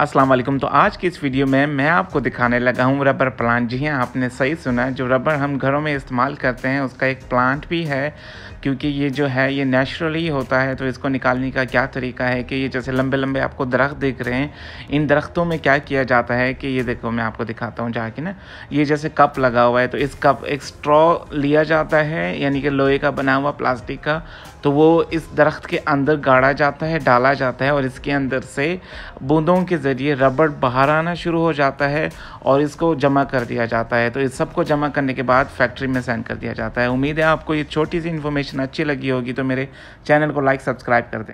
अस्सलाम वालेकुम तो आज की इस वीडियो में मैं आपको दिखाने लगा हूँ रबर प्लांट जी हाँ आपने सही सुना है जो रबर हम घरों में इस्तेमाल करते हैं उसका एक प्लांट भी है क्योंकि ये जो है ये नेचुरली होता है तो इसको निकालने का क्या तरीका है कि ये जैसे लंबे लंबे आपको दरख्त दिख रहे हैं इन दरख्तों में क्या किया जाता है कि ये देखो मैं आपको दिखाता हूँ जाके ना ये जैसे कप लगा हुआ है तो इस कप एक स्ट्रॉ लिया जाता है यानी कि लोहे का बना हुआ प्लास्टिक का तो वो इस दरख्त के अंदर गाड़ा जाता है डाला जाता है और इसके अंदर से बूंदों के ज़रिए रबड़ बाहर आना शुरू हो जाता है और इसको जमा कर दिया जाता है तो इस सब को जमा करने के बाद फैक्ट्री में सेंड कर दिया जाता है उम्मीद है आपको ये छोटी सी इन्फॉर्मेशन अच्छी लगी होगी तो मेरे चैनल को लाइक सब्सक्राइब कर दें